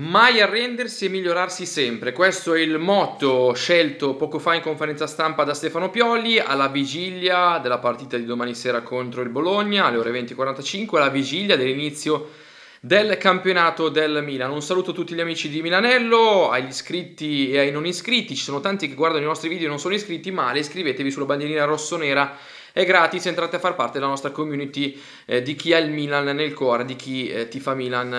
Mai arrendersi e migliorarsi sempre, questo è il motto scelto poco fa in conferenza stampa da Stefano Pioli alla vigilia della partita di domani sera contro il Bologna alle ore 20.45, alla vigilia dell'inizio del campionato del Milan. Un saluto a tutti gli amici di Milanello, agli iscritti e ai non iscritti, ci sono tanti che guardano i nostri video e non sono iscritti, ma iscrivetevi sulla bandierina rossonera è gratis, entrate a far parte della nostra community eh, di chi ha il Milan nel cuore, di chi eh, fa Milan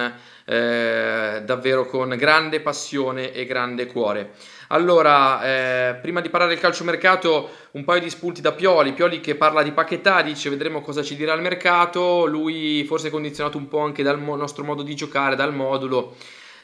eh, davvero con grande passione e grande cuore. Allora, eh, prima di parlare del calciomercato, un paio di spunti da Pioli. Pioli che parla di pacchetta, dice vedremo cosa ci dirà il mercato. Lui forse è condizionato un po' anche dal mo- nostro modo di giocare, dal modulo.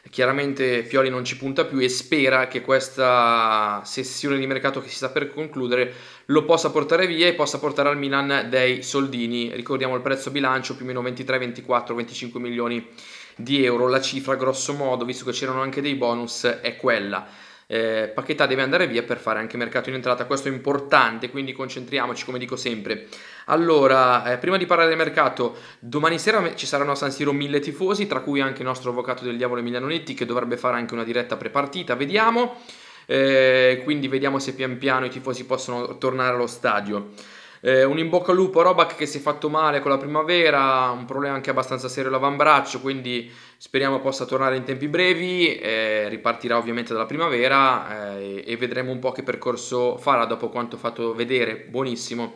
Chiaramente Pioli non ci punta più e spera che questa sessione di mercato che si sta per concludere lo possa portare via e possa portare al Milan dei soldini. Ricordiamo il prezzo bilancio più o meno 23, 24, 25 milioni di euro. La cifra grosso modo, visto che c'erano anche dei bonus, è quella eh, Paquetà deve andare via per fare anche mercato in entrata, questo è importante, quindi concentriamoci come dico sempre. Allora, eh, prima di parlare del mercato, domani sera ci saranno a San Siro mille tifosi, tra cui anche il nostro avvocato del diavolo Emiliano Netti che dovrebbe fare anche una diretta prepartita, vediamo. Eh, quindi vediamo se pian piano i tifosi possono tornare allo stadio. Eh, un in bocca al lupo a Robac che si è fatto male con la primavera, un problema anche abbastanza serio l'avambraccio, quindi speriamo possa tornare in tempi brevi, eh, ripartirà ovviamente dalla primavera eh, e vedremo un po' che percorso farà dopo quanto fatto vedere, buonissimo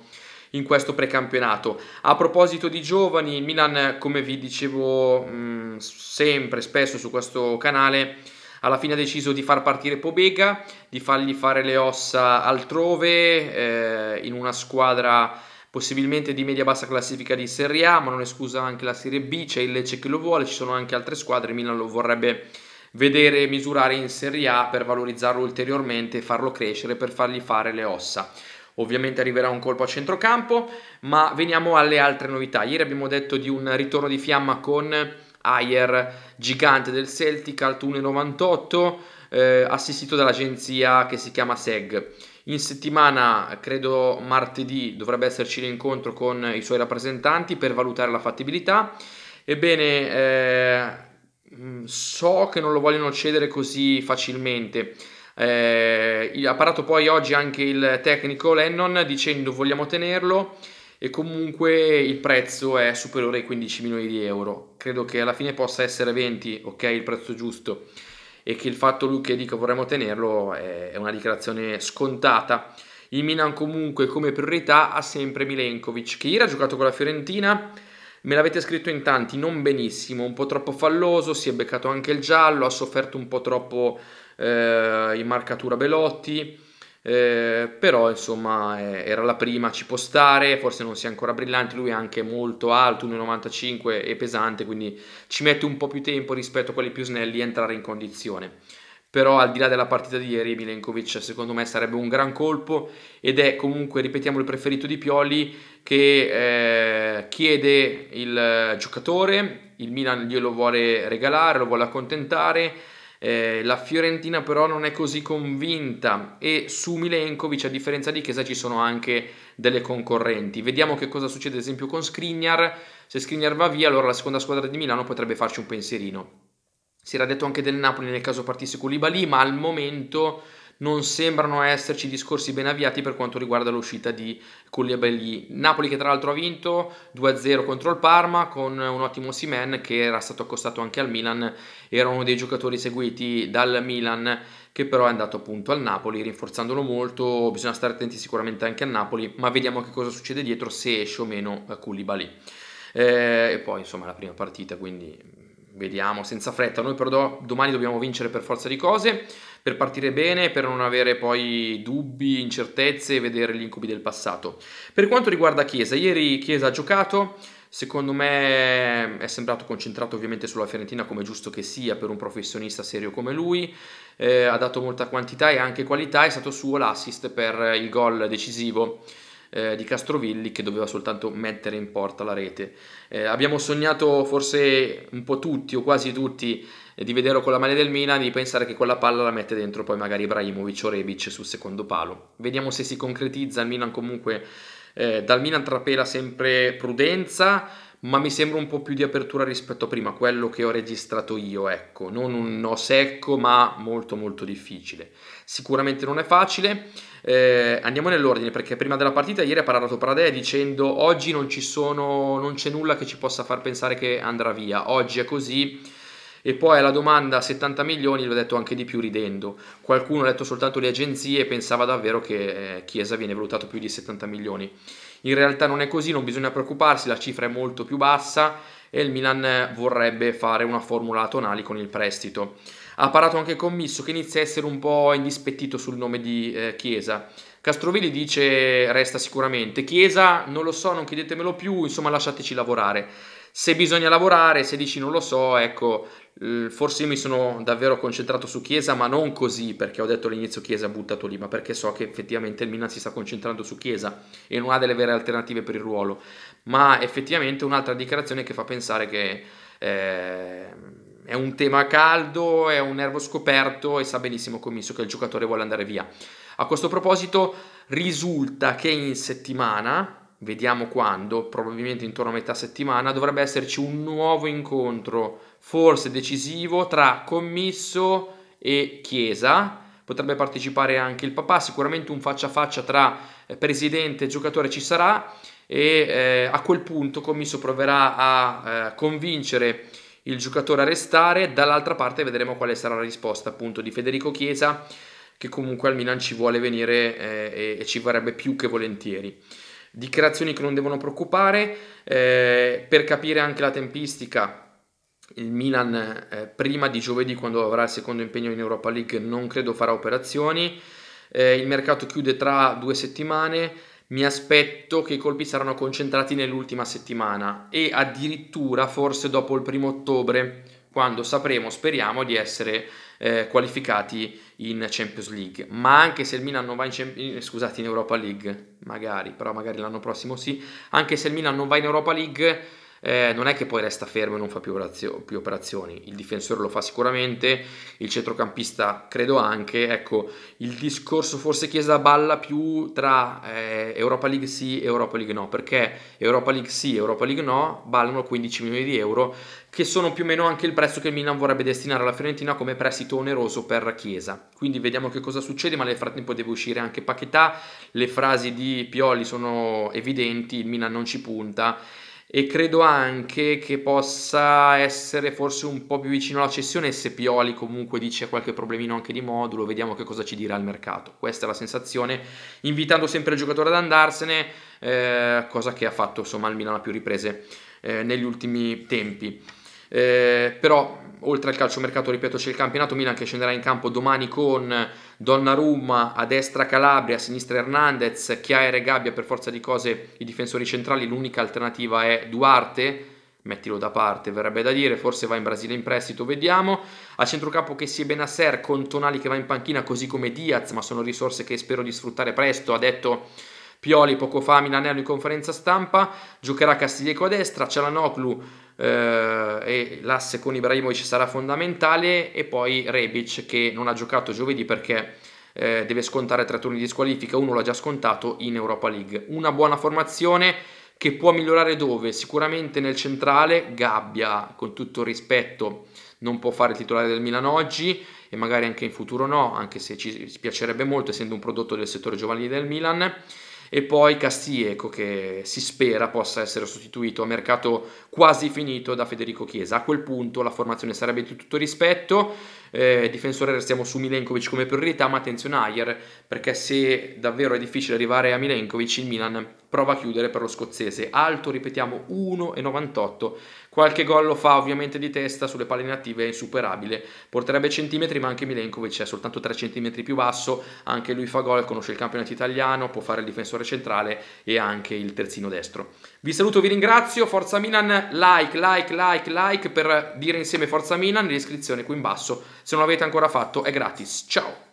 in questo precampionato. A proposito di giovani, Milan, come vi dicevo mh, mm, sempre, spesso su questo canale, alla fine ha deciso di far partire Pobega, di fargli fare le ossa altrove, eh, in una squadra possibilmente di media-bassa classifica di Serie A, ma non esclusa anche la Serie B, c'è il Lecce che lo vuole, ci sono anche altre squadre, Milan lo vorrebbe vedere misurare in Serie A per valorizzarlo ulteriormente, farlo crescere, per fargli fare le ossa. Ovviamente arriverà un colpo a centrocampo, ma veniamo alle altre novità. Ieri abbiamo detto di un ritorno di fiamma con Ayer, gigante del Celtic, alto 1,98, eh, assistito dall'agenzia che si chiama SEG. In settimana, credo martedì, dovrebbe esserci l'incontro con i suoi rappresentanti per valutare la fattibilità. Ebbene, eh, mm, so che non lo vogliono cedere così facilmente. Eh, ha parlato poi oggi anche il tecnico Lennon dicendo vogliamo tenerlo e comunque il prezzo è superiore ai 15 milioni di euro. Credo che alla fine possa essere 20, ok, il prezzo giusto e che il fatto lui che dica vorremmo tenerlo è una dichiarazione scontata. Il Milan comunque come priorità ha sempre Milenkovic che ieri ha giocato con la Fiorentina, me l'avete scritto in tanti, non benissimo, un po' troppo falloso, si è beccato anche il giallo, ha sofferto un po' troppo eh, in marcatura Belotti, eh, però insomma eh, era la prima, ci può stare, forse non sia ancora brillante, lui è anche molto alto, 1,95 e pesante, quindi ci mette un po' più tempo rispetto a quelli più snelli a entrare in condizione. Però al di là della partita di ieri, Milenkovic secondo me sarebbe un gran colpo ed è comunque, ripetiamo, il preferito di Pioli che eh, chiede il giocatore, il Milan glielo vuole regalare, lo vuole accontentare, eh, la Fiorentina però non è così convinta e su Milenkovic a differenza di Chiesa ci sono anche delle concorrenti. Vediamo che cosa succede ad esempio con Skriniar. Se Skriniar va via allora la seconda squadra di Milano potrebbe farci un pensierino. Si era detto anche del Napoli nel caso partisse con Koulibaly ma al momento non sembrano esserci discorsi ben avviati per quanto riguarda l'uscita di Koulibaly. Napoli che tra l'altro ha vinto 2-0 contro il Parma con un ottimo Simen che era stato accostato anche al Milan, era uno dei giocatori seguiti dal Milan che però è andato appunto al Napoli rinforzandolo molto, bisogna stare attenti sicuramente anche a Napoli, ma vediamo che cosa succede dietro se esce o meno Koulibaly. Eh, e poi insomma la prima partita, quindi vediamo senza fretta, noi però domani dobbiamo vincere per forza di cose per partire bene, per non avere poi dubbi, incertezze e vedere gli incubi del passato. Per quanto riguarda Chiesa, ieri Chiesa ha giocato, secondo me è sembrato concentrato ovviamente sulla Fiorentina come giusto che sia per un professionista serio come lui, eh, ha dato molta quantità e anche qualità, è stato suo l'assist per il gol decisivo eh, di Castrovilli che doveva soltanto mettere in porta la rete. Eh, abbiamo sognato forse un po' tutti o quasi tutti eh, di vederlo con la maglia del Milan, di pensare che quella palla la mette dentro poi magari Ibrahimovic o Rebic sul secondo palo. Vediamo se si concretizza, il Milan comunque eh, dal Milan trapela sempre prudenza, ma mi sembra un po' più di apertura rispetto a prima, quello che ho registrato io, ecco, non un no secco, ma molto molto difficile. Sicuramente non è facile. Eh, andiamo nell'ordine, perché prima della partita ieri ha parlato Pradea dicendo oggi non, sono, non c'è nulla che ci possa far pensare che andrà via, oggi è così. E poi alla domanda 70 milioni l'ho detto anche di più ridendo. Qualcuno ha letto soltanto le agenzie e pensava davvero che eh, Chiesa viene valutato più di 70 milioni. In realtà non è così, non bisogna preoccuparsi, la cifra è molto più bassa e il Milan vorrebbe fare una formula tonali con il prestito. Ha parlato anche Commisso che inizia a essere un po' indispettito sul nome di eh, Chiesa Castrovilli dice resta sicuramente, Chiesa non lo so, non chiedetemelo più, insomma lasciateci lavorare. Se bisogna lavorare, se dici non lo so, ecco, forse io mi sono davvero concentrato su Chiesa, ma non così perché ho detto all'inizio Chiesa buttato lì, ma perché so che effettivamente il Milan si sta concentrando su Chiesa e non ha delle vere alternative per il ruolo. Ma effettivamente un'altra dichiarazione che fa pensare che... Eh, è un tema caldo, è un nervo scoperto e sa benissimo Commisso che il giocatore vuole andare via. A questo proposito risulta che in settimana, vediamo quando, probabilmente intorno a metà settimana, dovrebbe esserci un nuovo incontro, forse decisivo, tra commisso e chiesa. Potrebbe partecipare anche il papà, sicuramente un faccia a faccia tra eh, presidente e giocatore ci sarà e eh, a quel punto commisso proverà a eh, convincere il giocatore a restare, dall'altra parte vedremo quale sarà la risposta appunto di Federico Chiesa che comunque al Milan ci vuole venire eh, e, e, ci vorrebbe più che volentieri. Dichiarazioni che non devono preoccupare, eh, per capire anche la tempistica, il Milan eh, prima di giovedì quando avrà il secondo impegno in Europa League non credo farà operazioni, eh, il mercato chiude tra due settimane, mi aspetto che i colpi saranno concentrati nell'ultima settimana e addirittura forse dopo il primo ottobre quando sapremo, speriamo, di essere eh, qualificati in Champions League. Ma anche se il Milan non va in, Cem- scusate, in Europa League, magari, però magari l'anno prossimo sì, anche se il Milan non va in Europa League eh, non è che poi resta fermo e non fa più, orazio- più operazioni, il difensore lo fa sicuramente, il centrocampista credo anche, ecco il discorso forse Chiesa balla più tra eh, Europa League sì e Europa League no, perché Europa League sì e Europa League no ballano 15 milioni di euro che sono più o meno anche il prezzo che il Milan vorrebbe destinare alla Fiorentina come prestito oneroso per Chiesa. Quindi vediamo che cosa succede, ma nel frattempo deve uscire anche Paquetà, le frasi di Pioli sono evidenti, il Milan non ci punta e credo anche che possa essere forse un po' più vicino alla cessione se Pioli comunque dice qualche problemino anche di modulo, vediamo che cosa ci dirà il mercato. Questa è la sensazione, invitando sempre il giocatore ad andarsene, eh, cosa che ha fatto insomma il Milano a più riprese eh, negli ultimi tempi eh, però oltre al calciomercato, ripeto, c'è il campionato Milan che scenderà in campo domani con Donnarumma, a destra Calabria, a sinistra Hernandez, Chiaere e Gabbia, per forza di cose i difensori centrali, l'unica alternativa è Duarte, mettilo da parte, verrebbe da dire, forse va in Brasile in prestito, vediamo. A centrocampo che si è Benasser con Tonali che va in panchina, così come Diaz, ma sono risorse che spero di sfruttare presto, ha detto Pioli poco fa a Milanello in conferenza stampa, giocherà Castiglieco a destra, Cialanoglu eh, e l'asse con Ibrahimovic sarà fondamentale e poi Rebic che non ha giocato giovedì perché eh, deve scontare tre turni di squalifica, uno l'ha già scontato in Europa League. Una buona formazione che può migliorare dove? Sicuramente nel centrale, Gabbia con tutto il rispetto non può fare il titolare del Milan oggi e magari anche in futuro no, anche se ci piacerebbe molto essendo un prodotto del settore giovanile del Milan e poi Castieco ecco, che si spera possa essere sostituito a mercato quasi finito da Federico Chiesa. A quel punto la formazione sarebbe di tutto rispetto, eh, difensore restiamo su Milenkovic come priorità, ma attenzione Ayer, perché se davvero è difficile arrivare a Milenkovic il Milan prova a chiudere per lo scozzese. Alto, ripetiamo, 1,98. Qualche gol lo fa ovviamente di testa, sulle palle inattive è insuperabile. Porterebbe centimetri, ma anche Milenkovic è soltanto 3 centimetri più basso. Anche lui fa gol, conosce il campionato italiano, può fare il difensore centrale e anche il terzino destro. Vi saluto, vi ringrazio. Forza Milan, like, like, like, like per dire insieme Forza Milan. L'iscrizione qui in basso, se non l'avete ancora fatto, è gratis. Ciao!